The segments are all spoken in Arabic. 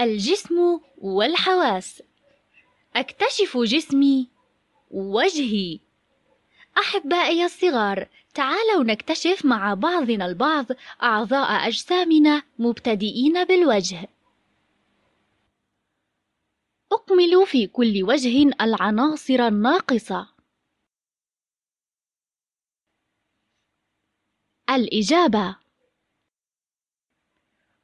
الجسم والحواس اكتشف جسمي وجهي احبائي الصغار تعالوا نكتشف مع بعضنا البعض اعضاء اجسامنا مبتدئين بالوجه اكمل في كل وجه العناصر الناقصه الاجابه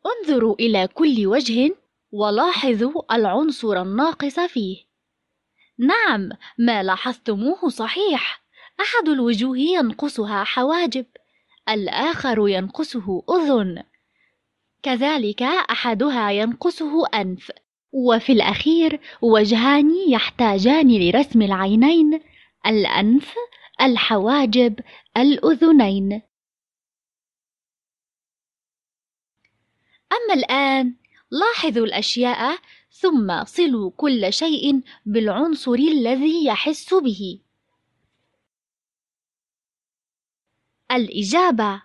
انظروا الى كل وجه ولاحظوا العنصر الناقص فيه نعم ما لاحظتموه صحيح احد الوجوه ينقصها حواجب الاخر ينقصه اذن كذلك احدها ينقصه انف وفي الاخير وجهان يحتاجان لرسم العينين الانف الحواجب الاذنين اما الان لاحظوا الأشياء ثم صلوا كل شيء بالعنصر الذي يحس به. الإجابة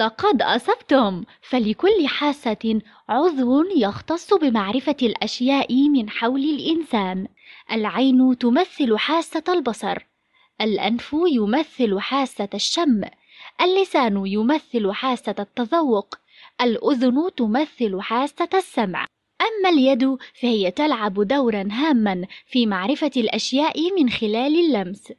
لقد أصبتم فلكل حاسة عضو يختص بمعرفة الأشياء من حول الإنسان العين تمثل حاسة البصر الأنف يمثل حاسة الشم اللسان يمثل حاسة التذوق الأذن تمثل حاسة السمع أما اليد فهي تلعب دورا هاما في معرفة الأشياء من خلال اللمس